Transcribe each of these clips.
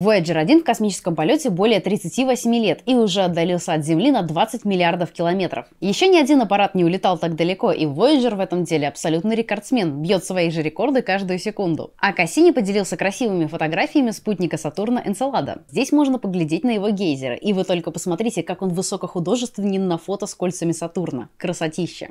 Voyager 1 в космическом полете более 38 лет и уже отдалился от Земли на 20 миллиардов километров. Еще ни один аппарат не улетал так далеко, и Voyager в этом деле абсолютный рекордсмен, бьет свои же рекорды каждую секунду. А Кассини поделился красивыми фотографиями спутника Сатурна Энцелада. Здесь можно поглядеть на его гейзеры, и вы только посмотрите, как он высокохудожественен на фото с кольцами Сатурна. Красотища!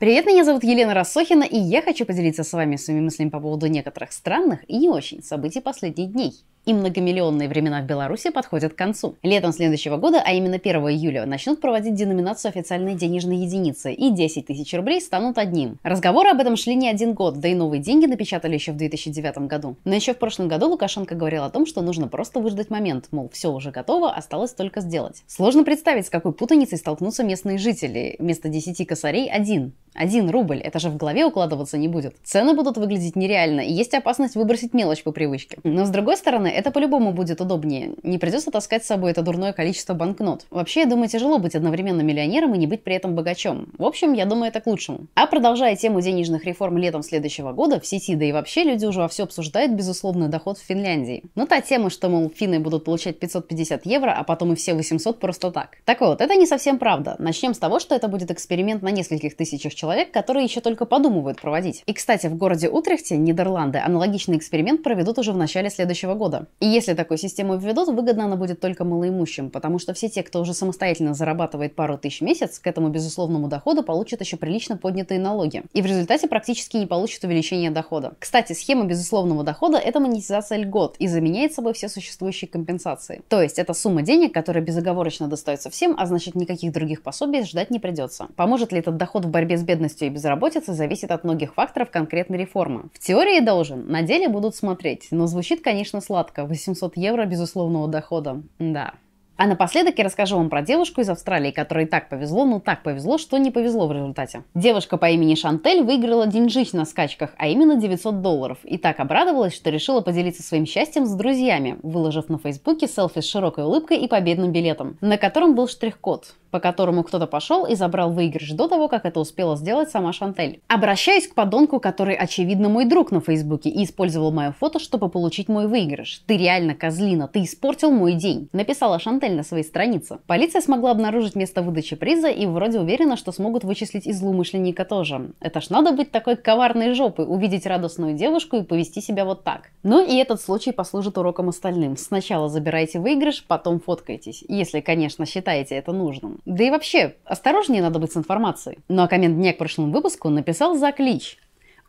Привет, меня зовут Елена Рассохина, и я хочу поделиться с вами своими мыслями по поводу некоторых странных и не очень событий последних дней и многомиллионные времена в Беларуси подходят к концу. Летом следующего года, а именно 1 июля, начнут проводить деноминацию официальной денежной единицы, и 10 тысяч рублей станут одним. Разговоры об этом шли не один год, да и новые деньги напечатали еще в 2009 году. Но еще в прошлом году Лукашенко говорил о том, что нужно просто выждать момент, мол, все уже готово, осталось только сделать. Сложно представить, с какой путаницей столкнутся местные жители. Вместо 10 косарей – один. Один рубль, это же в голове укладываться не будет. Цены будут выглядеть нереально, и есть опасность выбросить мелочь по привычке. Но с другой стороны, это по-любому будет удобнее. Не придется таскать с собой это дурное количество банкнот. Вообще, я думаю, тяжело быть одновременно миллионером и не быть при этом богачом. В общем, я думаю, это к лучшему. А продолжая тему денежных реформ летом следующего года, в сети, да и вообще люди уже во все обсуждают, безусловный доход в Финляндии. Но ну, та тема, что, мол, финны будут получать 550 евро, а потом и все 800 просто так. Так вот, это не совсем правда. Начнем с того, что это будет эксперимент на нескольких тысячах человек, которые еще только подумывают проводить. И, кстати, в городе Утрехте, Нидерланды, аналогичный эксперимент проведут уже в начале следующего года. И если такую систему введут, выгодно она будет только малоимущим, потому что все те, кто уже самостоятельно зарабатывает пару тысяч в месяц, к этому безусловному доходу получат еще прилично поднятые налоги. И в результате практически не получат увеличение дохода. Кстати, схема безусловного дохода – это монетизация льгот и заменяет собой все существующие компенсации. То есть это сумма денег, которая безоговорочно достается всем, а значит никаких других пособий ждать не придется. Поможет ли этот доход в борьбе с бедностью и безработицей, зависит от многих факторов конкретной реформы. В теории должен, на деле будут смотреть, но звучит, конечно, сладко сладко. 800 евро безусловного дохода. Да. А напоследок я расскажу вам про девушку из Австралии, которой так повезло, но ну так повезло, что не повезло в результате. Девушка по имени Шантель выиграла деньжищ на скачках, а именно 900 долларов, и так обрадовалась, что решила поделиться своим счастьем с друзьями, выложив на Фейсбуке селфи с широкой улыбкой и победным билетом, на котором был штрих-код по которому кто-то пошел и забрал выигрыш до того, как это успела сделать сама Шантель. Обращаюсь к подонку, который, очевидно, мой друг на Фейсбуке и использовал мое фото, чтобы получить мой выигрыш. Ты реально козлина, ты испортил мой день, написала Шантель на своей странице. Полиция смогла обнаружить место выдачи приза и вроде уверена, что смогут вычислить и злоумышленника тоже. Это ж надо быть такой коварной жопой, увидеть радостную девушку и повести себя вот так. Ну и этот случай послужит уроком остальным. Сначала забирайте выигрыш, потом фоткайтесь, если, конечно, считаете это нужным. Да и вообще, осторожнее надо быть с информацией. Ну а коммент дня к прошлому выпуску написал за клич.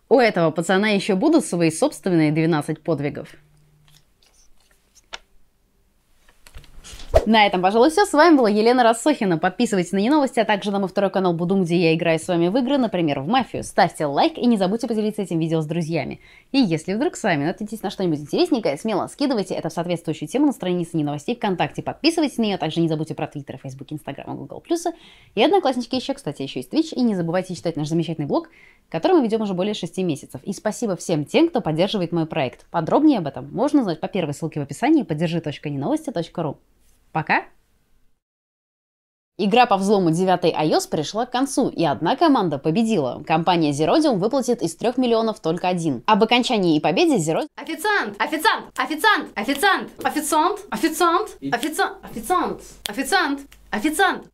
У этого пацана еще будут свои собственные 12 подвигов. На этом, пожалуй, все. С вами была Елена Рассохина. Подписывайтесь на не новости, а также на мой второй канал Будум, где я играю с вами в игры, например, в мафию. Ставьте лайк и не забудьте поделиться этим видео с друзьями. И если вдруг с вами наткнетесь на что-нибудь интересненькое, смело скидывайте это в соответствующую тему на странице не новостей ВКонтакте. Подписывайтесь на нее, также не забудьте про Твиттер, Фейсбук, Инстаграм, Google+. И Одноклассники еще, кстати, еще есть Twitch. И не забывайте читать наш замечательный блог, который мы ведем уже более 6 месяцев. И спасибо всем тем, кто поддерживает мой проект. Подробнее об этом можно узнать по первой ссылке в описании поддержи.неновости.ру. Пока! Игра по взлому 9 iOS пришла к концу, и одна команда победила. Компания Zerodium выплатит из 3 миллионов только один. Об окончании и победе Zerodium... Официант! Официант! Официант! Официант! Официант! Официант! Официант! Официант! Официант! Официант!